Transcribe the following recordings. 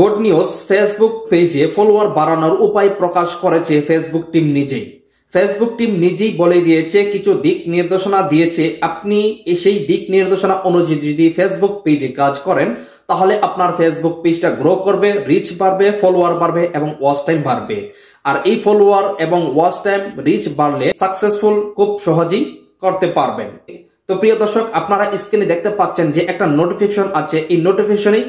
good news Facebook পেজে follower বাড়ানোর উপায় প্রকাশ করেছে ফেসবুক টিম নিজেই ফেসবুক টিম নিজেই বলে দিয়েছে কিছু দিক নির্দেশনা দিয়েছে আপনি সেই দিক নির্দেশনা অনুযায়ী যদি ফেসবুক পেজে কাজ করেন তাহলে আপনার ফেসবুক পেজটা গ্রো করবে রিচ বাড়বে ফলোয়ার বাড়বে এবং ওয়াচ টাইম বাড়বে আর এই ফলোয়ার এবং ওয়াচ টাইম রিচ বাড়লে সাকসেসফুল খুব সহজেই করতে পারবেন তো প্রিয় দর্শক আপনারা স্ক্রিনে দেখতে পাচ্ছেন যে একটা নোটিফিকেশন আছে এই নোটিফিকেশনেই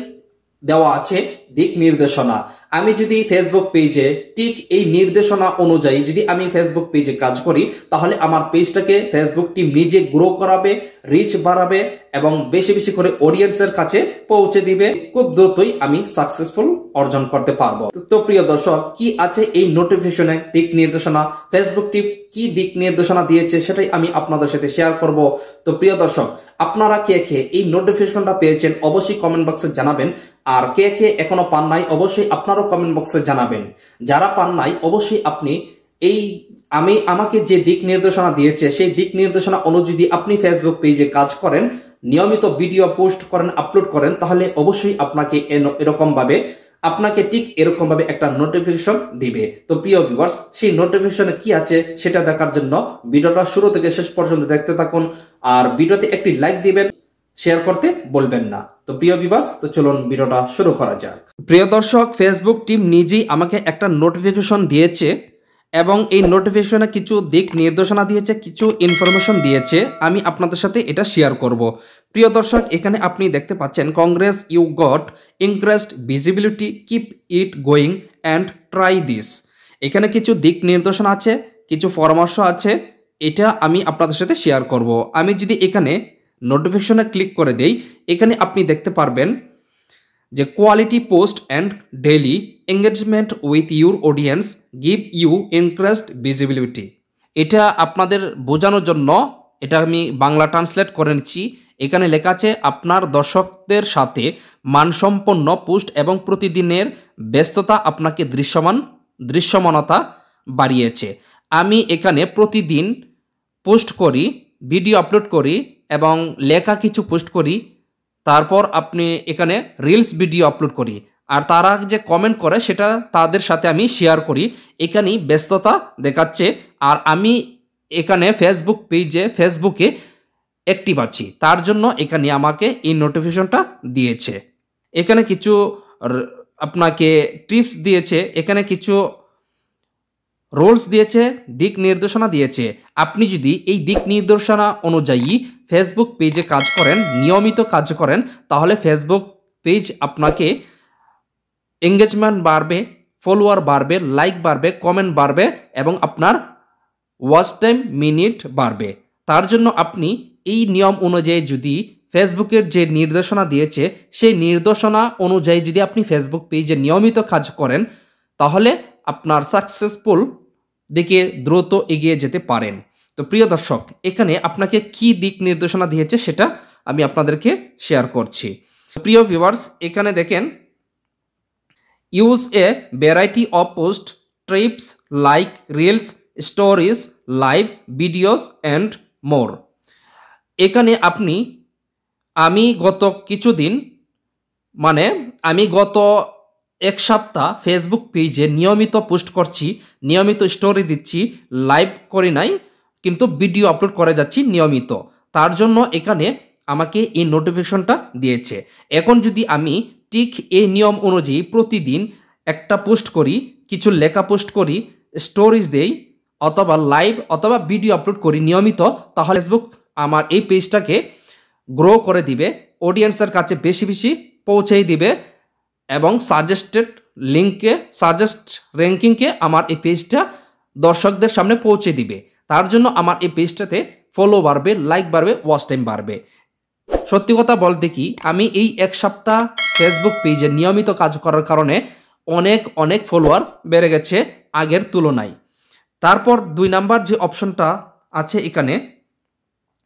দেওয়া আছে দিক নির্দেশনা আমি যদি ফেসবুক পেজে ঠিক এই নির্দেশনা অনুযায়ী যদি আমি ফেসবুক পেজে কাজ করি তাহলে আমার পেজটাকে ফেসবুক টিম নিজে গ্রো করাবে রিচ বাড়াবে এবং বেশি বেশি করে অডিয়েন্সের কাছে পৌঁছে দিবে খুব দ্রুতই আমি সাকসেসফুল অর্জন করতে পারবো তো প্রিয় দর্শক কি আছে এই নোটিফিকেশনে দিক নির্দেশনা ফেসবুক টিপ কি দিক নির্দেশনা দিয়েছে সেটাই আমি আপনাদের সাথে শেয়ার করব তো প্রিয় দর্শক আপনারা কে কে এই নোটিফিকেশনটা পেয়েছেন অবশ্যই কমেন্ট বক্সে জানাবেন আর কে কে এখন এখনো পান নাই অবশ্যই আপনারও কমেন্ট বক্সে জানাবেন যারা পান নাই অবশ্যই আপনি এই আমি আমাকে যে দিক নির্দেশনা দিয়েছে সেই দিক নির্দেশনা অনুযায়ী আপনি ফেসবুক পেজে কাজ করেন নিয়মিত ভিডিও পোস্ট করেন আপলোড করেন তাহলে অবশ্যই আপনাকে এরকম ভাবে আপনাকে ঠিক এরকম ভাবে একটা নোটিফিকেশন দিবে তো প্রিয় ভিউয়ার্স সেই নোটিফিকেশনে কি আছে সেটা দেখার জন্য ভিডিওটা শুরু থেকে শেষ পর্যন্ত দেখতে থাকুন আর ভিডিওতে একটি লাইক দিবেন শেয়ার করতে বলবেন না তো প্রিয় বিবাস তো চলুন ভিডিওটা শুরু করা যাক প্রিয় দর্শক ফেসবুক টিম নিজেই আমাকে একটা নোটিফিকেশন দিয়েছে এবং এই নোটিফিকেশনে কিছু দিক নির্দেশনা দিয়েছে কিছু ইনফরমেশন দিয়েছে আমি আপনাদের সাথে এটা শেয়ার করব প্রিয় দর্শক এখানে আপনি দেখতে পাচ্ছেন congrats you got increased visibility keep it going and try this এখানে কিছু দিক নির্দেশনা আছে কিছু পরামর্শ আছে এটা আমি আপনাদের সাথে শেয়ার করব আমি যদি এখানে নোটিফিকেশনে ক্লিক করে দেই এখানে আপনি দেখতে পারবেন যে quality post and daily engagement with your audience give you increased visibility এটা আপনাদের বোঝানোর জন্য এটা আমি বাংলা ট্রান্সলেট করে নিচ্ছি এখানে লেখা আছে আপনার দর্শকদের সাথে মানসম্পন্ন পোস্ট এবং প্রতিদিনের ব্যস্ততা আপনাকে দৃশ্যমান দৃশ্যমানতা বাড়িয়েছে আমি এখানে প্রতিদিন পোস্ট করি ভিডিও আপলোড করি এবং লেখা কিছু পোস্ট করি তারপর আপনি এখানে রিলস ভিডিও আপলোড করি আর তারা যে কমেন্ট করে সেটা তাদের সাথে আমি শেয়ার করি এখানেই ব্যস্ততা দেখাচ্ছে আর আমি এখানে ফেসবুক পেজে ফেসবুকে অ্যাক্টিভ আছি তার জন্য এখানে আমাকে এই নোটিফিকেশনটা দিয়েছে এখানে কিছু আপনাকে টিপস দিয়েছে এখানে কিছু রোলস দিয়েছে দিক নির্দেশনা দিয়েছে আপনি যদি এই দিক নির্দেশনা অনুযায়ী ফেসবুক পেজে কাজ করেন নিয়মিত কাজ করেন তাহলে ফেসবুক পেজ আপনাকে এঙ্গেজমেন্ট বাড়বে ফলোয়ার বাড়বে লাইক বাড়বে কমেন্ট বাড়বে এবং আপনার ওয়াচ টাইম মিনিট বাড়বে তার জন্য আপনি এই নিয়ম অনুযায়ী যদি ফেসবুকের যে নির্দেশনা দিয়েছে সেই নির্দেশনা অনুযায়ী যদি আপনি ফেসবুক পেজে নিয়মিত কাজ করেন তাহলে আপনার সাকসেসফুল দিকে দ্রুত এগিয়ে যেতে পারেন তো প্রিয় দর্শক এখানে আপনাকে কি দিক নির্দেশনা দিয়েছে সেটা আমি আপনাদেরকে শেয়ার করছি প্রিয় ভিউয়ার্স এখানে দেখেন use a variety of post types like reels stories live videos and more এখানে আপনি আমি গত কিছুদিন মানে আমি গত এক সপ্তাহ ফেসবুক পেজে নিয়মিত পোস্ট করছি নিয়মিত স্টোরি দিচ্ছি লাইভ করি নাই কিন্তু ভিডিও আপলোড করে যাচ্ছি নিয়মিত তার জন্য এখানে আমাকে এই নোটিফিকেশনটা দিয়েছে এখন যদি আমি ঠিক এই নিয়ম অনুযায়ী প্রতিদিন একটা পোস্ট করি কিছু লেখা পোস্ট করি স্টোরিজ দেই অথবা লাইভ অথবা ভিডিও আপলোড করি নিয়মিত তাহলে ফেসবুক আমার এই পেজটাকে গ্রো করে দিবে অডিয়েন্সের কাছে বেশি বেশি পৌঁছেই দিবে এবং সাজেস্টেড লিঙ্কে সাজেস্ট র্যাঙ্কিংকে আমার এই পেজটা দর্শকদের সামনে পৌঁছে দিবে তার জন্য আমার এই পেজটাতে ফলো বাড়বে লাইক বাড়বে ওয়াচ টাইম বাড়বে সত্যি কথা বলতে কি আমি এই এক সপ্তাহ ফেসবুক পেজে নিয়মিত কাজ করার কারণে অনেক অনেক ফলোয়ার বেড়ে গেছে আগের তুলনায় তারপর দুই নাম্বার যে অপশনটা আছে এখানে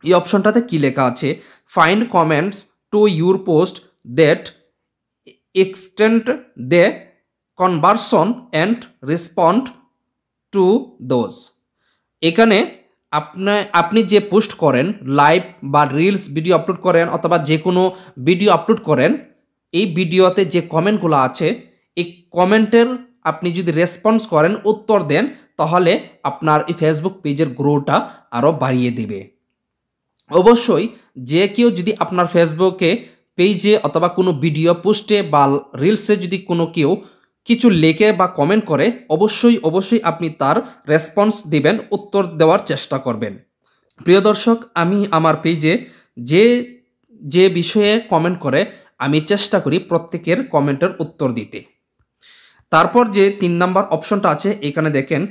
এই অপশনটাতে কী লেখা আছে find comments to your post that extent the conversion and respond to those এখানে আপনি আপনি যে পোস্ট করেন লাইভ বা রিলস ভিডিও আপলোড করেন অথবা যে কোনো ভিডিও আপলোড করেন এই ভিডিওতে যে কমেন্টগুলো আছে এই কমেন্টের আপনি যদি রেসপন্স করেন উত্তর দেন তাহলে আপনার এই ফেসবুক পেজের গ্রোটা আরও বাড়িয়ে দেবে অবশ্যই যে কেউ যদি আপনার ফেসবুকে পেজে অথবা কোনো ভিডিও পোস্টে বা রিলসে যদি কোনো কেউ কিছু লেখে বা কমেন্ট করে অবশ্যই অবশ্যই আপনি তার রেসপন্স দিবেন উত্তর দেওয়ার চেষ্টা করবেন প্রিয় দর্শক আমি আমার পেজে যে যে বিষয়ে কমেন্ট করে আমি চেষ্টা করি প্রত্যেকের কমেন্টের উত্তর দিতে তারপর যে তিন নাম্বার অপশনটা আছে এখানে দেখেন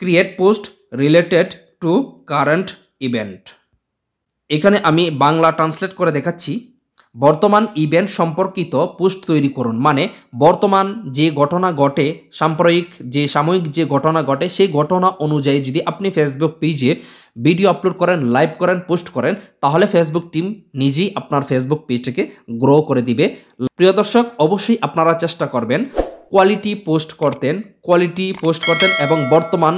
create post related to current event এখানে আমি বাংলা ট্রান্সলেট করে দেখাচ্ছি বর্তমান ইভেন্ট সম্পর্কিত পোস্ট তৈরি করুন মানে বর্তমান যে ঘটনা ঘটে সাম্প্রয়িক যে সাময়িক যে ঘটনা ঘটে সেই ঘটনা অনুযায়ী যদি আপনি ফেসবুক পেজে ভিডিও আপলোড করেন লাইভ করেন পোস্ট করেন তাহলে ফেসবুক টিম নিজেই আপনার ফেসবুক পেজটাকে গ্রো করে দিবে প্রিয় দর্শক অবশ্যই আপনারা চেষ্টা করবেন কোয়ালিটি পোস্ট করতেন কোয়ালিটি পোস্ট করতেন এবং বর্তমান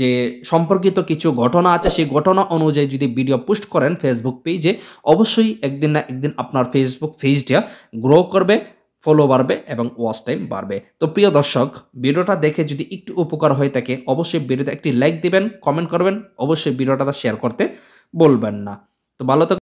যে সম্পর্কিত কিছু ঘটনা আছে সেই ঘটনা অনুযায়ী যদি ভিডিও পোস্ট করেন ফেসবুক পেজে অবশ্যই একদিন না একদিন আপনার ফেসবুক পেজটা গ্রো করবে ফলো বাড়বে এবং ওয়াচ টাইম বাড়বে তো প্রিয় দর্শক ভিডিওটা দেখে যদি একটু উপকার হয়ে থাকে অবশ্যই ভিডিওতে একটি লাইক দিবেন কমেন্ট করবেন অবশ্যই ভিডিওটা শেয়ার করতে বলবেন না তো ভালো